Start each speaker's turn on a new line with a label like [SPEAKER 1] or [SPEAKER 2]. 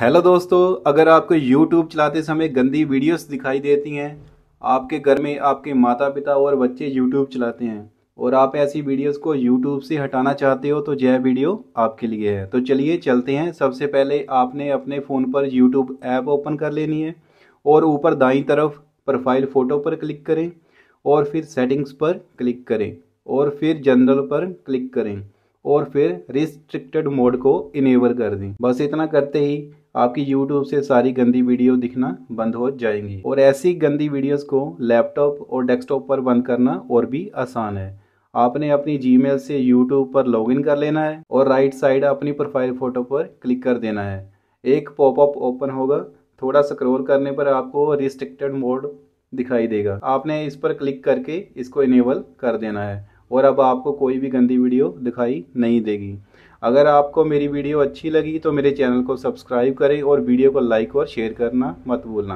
[SPEAKER 1] hello दोस्तों अगर आपको यूट्यूब चलाते समय गंदी वीडियोस दिखाई देती हैं आपके घर में आपके माता पिता और बच्चे यूट्यूब चलाते हैं और आप ऐसी वीडियोस को यूट्यूब से हटाना चाहते हो तो यह वीडियो आपके लिए है तो चलिए चलते हैं सबसे पहले आपने अपने फ़ोन पर यूट्यूब ऐप ओपन कर लेनी है और ऊपर दाई तरफ प्रोफाइल फ़ोटो पर क्लिक करें और फिर सेटिंग्स पर क्लिक करें और फिर जनरल पर क्लिक करें और फिर रिस्ट्रिक्टेड मोड को इनेबल कर दें बस इतना करते ही आपकी यूट्यूब से सारी गंदी वीडियो दिखना बंद हो जाएंगी और ऐसी गंदी वीडियोस को लैपटॉप और डेस्कटॉप पर बंद करना और भी आसान है आपने अपनी जी से यूट्यूब पर लॉग कर लेना है और राइट साइड अपनी प्रोफाइल फ़ोटो पर क्लिक कर देना है एक पॉपअप ओपन होगा थोड़ा स्क्रोल करने पर आपको रिस्ट्रिक्टेड मोड दिखाई देगा आपने इस पर क्लिक करके इसको इनेबल कर देना है और अब आपको कोई भी गंदी वीडियो दिखाई नहीं देगी अगर आपको मेरी वीडियो अच्छी लगी तो मेरे चैनल को सब्सक्राइब करें और वीडियो को लाइक और शेयर करना मत भूलना